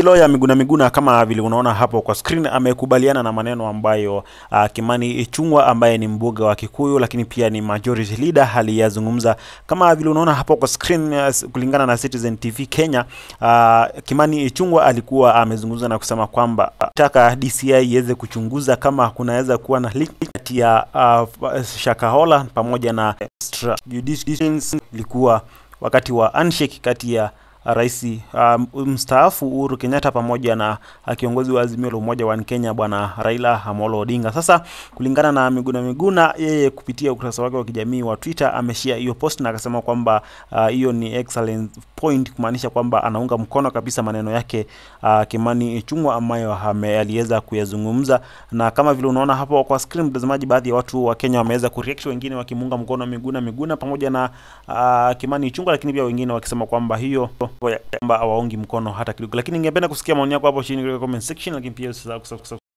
Lakini lawyer Miguna Miguna kama vile unaona hapo kwa screen amekubaliana na maneno ambayo uh, Kimani Ichung'wa ambaye ni mbuga wa Kikuyu lakini pia ni majority leader aliyazungumza kama vile unaona hapo kwa screen uh, kulingana na Citizen TV Kenya uh, Kimani Ichung'wa alikuwa amezungumza na kusema kwamba ah, taka DCI iweze kuchunguza kama kunaweza kuwa na kati ya uh, Shakahola pamoja na extra judicial wakati wa handshake kati ya rais uh, mstaafu Uhuru Kenyatta pamoja na ah, kiongozi wa Azimio la Umoja wa Kenya Bwana Raila Amolo Odinga. Sasa kulingana na Miguna Miguna, yeye kupitia ukurasa wake wa kijamii wa Twitter ameshia hiyo post na akasema kwamba ah, hiyo uh, ni excellent point, kumaanisha kwamba anaunga mkono kabisa maneno yake uh, Kimani Chungwa ambayo aliweza kuyazungumza, na kama vile unaona hapo kwa screen, mtazamaji, baadhi ya watu wa Kenya wameweza kureact, wengine wakimunga mkono Miguna Miguna pamoja na uh, Kimani Chungwa, lakini pia wengine wakisema kwamba hiyo hiyo kwamba awaungi mkono hata kidogo, lakini ningependa kusikia maoni yako hapo chini katika comment section, lakini pia usisahau kusubscribe